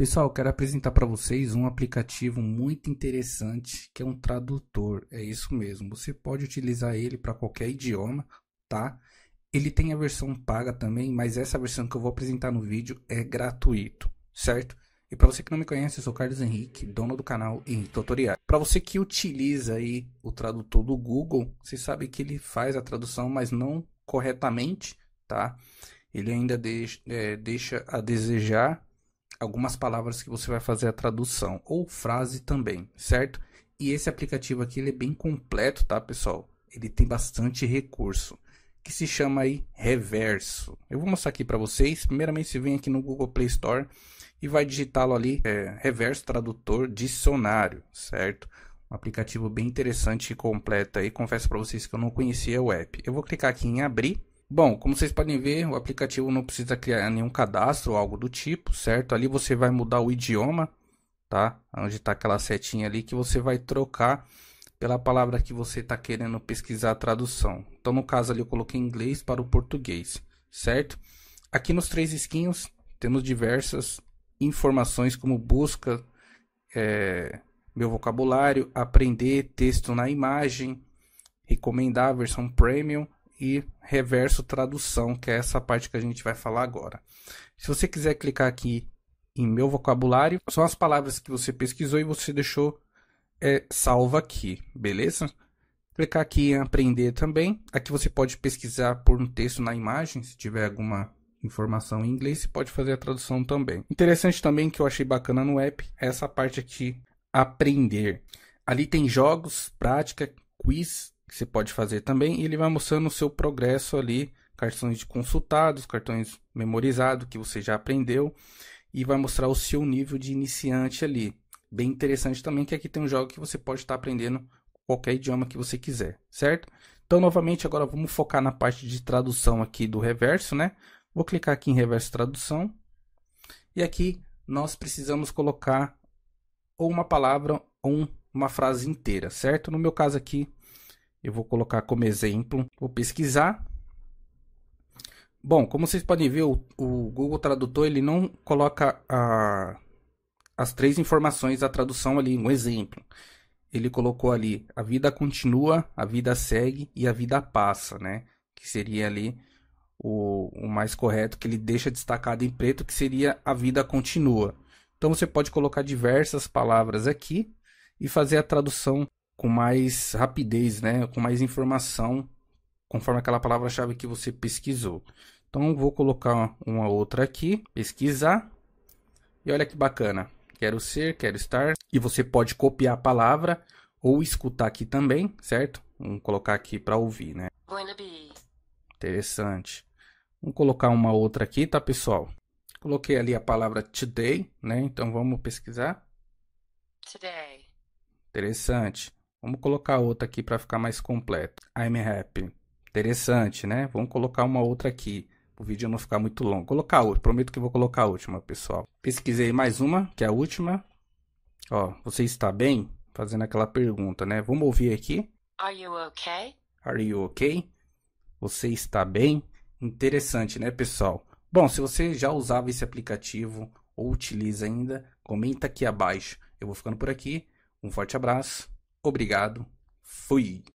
Pessoal, quero apresentar para vocês um aplicativo muito interessante que é um tradutor. É isso mesmo. Você pode utilizar ele para qualquer idioma, tá? Ele tem a versão paga também, mas essa versão que eu vou apresentar no vídeo é gratuito, certo? E para você que não me conhece, eu sou Carlos Henrique, dono do canal em Tutoriais. Para você que utiliza aí o tradutor do Google, você sabe que ele faz a tradução, mas não corretamente, tá? Ele ainda é, deixa a desejar algumas palavras que você vai fazer a tradução ou frase também, certo? E esse aplicativo aqui ele é bem completo, tá, pessoal? Ele tem bastante recurso que se chama aí Reverso. Eu vou mostrar aqui para vocês. Primeiramente, você vem aqui no Google Play Store e vai digitá-lo ali, é, Reverso Tradutor Dicionário, certo? Um aplicativo bem interessante e completo aí. Confesso para vocês que eu não conhecia o app. Eu vou clicar aqui em abrir Bom, como vocês podem ver, o aplicativo não precisa criar nenhum cadastro ou algo do tipo, certo? Ali você vai mudar o idioma, tá? Onde está aquela setinha ali que você vai trocar pela palavra que você está querendo pesquisar a tradução. Então, no caso ali, eu coloquei inglês para o português, certo? Aqui nos três esquinhos temos diversas informações como busca, é, meu vocabulário, aprender texto na imagem, recomendar a versão premium, e reverso tradução, que é essa parte que a gente vai falar agora. Se você quiser clicar aqui em meu vocabulário, são as palavras que você pesquisou e você deixou é, salva aqui, beleza? Clicar aqui em aprender também. Aqui você pode pesquisar por um texto na imagem, se tiver alguma informação em inglês, você pode fazer a tradução também. Interessante também que eu achei bacana no app, é essa parte aqui, aprender. Ali tem jogos, prática, quiz, que você pode fazer também. E ele vai mostrando o seu progresso ali, cartões de consultados, cartões memorizados que você já aprendeu e vai mostrar o seu nível de iniciante ali. Bem interessante também que aqui tem um jogo que você pode estar aprendendo qualquer idioma que você quiser, certo? Então, novamente, agora vamos focar na parte de tradução aqui do reverso, né? Vou clicar aqui em reverso tradução. E aqui nós precisamos colocar ou uma palavra ou uma frase inteira, certo? No meu caso aqui, eu vou colocar como exemplo, vou pesquisar. Bom, como vocês podem ver, o, o Google Tradutor ele não coloca a, as três informações da tradução ali, um exemplo. Ele colocou ali a vida continua, a vida segue e a vida passa, né? Que seria ali o, o mais correto que ele deixa destacado em preto, que seria a vida continua. Então você pode colocar diversas palavras aqui e fazer a tradução com mais rapidez, né? com mais informação, conforme aquela palavra-chave que você pesquisou. Então, vou colocar uma outra aqui, pesquisar, e olha que bacana. Quero ser, quero estar. E você pode copiar a palavra ou escutar aqui também, certo? Vamos colocar aqui para ouvir, né? Interessante. Vamos colocar uma outra aqui, tá, pessoal? Coloquei ali a palavra today, né? Então vamos pesquisar. Today. Interessante. Vamos colocar outra aqui para ficar mais completo. I'm happy. Interessante, né? Vamos colocar uma outra aqui. O vídeo não ficar muito longo. Colocar outra. Prometo que vou colocar a última, pessoal. Pesquisei mais uma, que é a última. Ó, você está bem? Fazendo aquela pergunta, né? Vamos ouvir aqui. Are you okay? Are you okay? Você está bem? Interessante, né, pessoal? Bom, se você já usava esse aplicativo ou utiliza ainda, comenta aqui abaixo. Eu vou ficando por aqui. Um forte abraço. Obrigado, fui!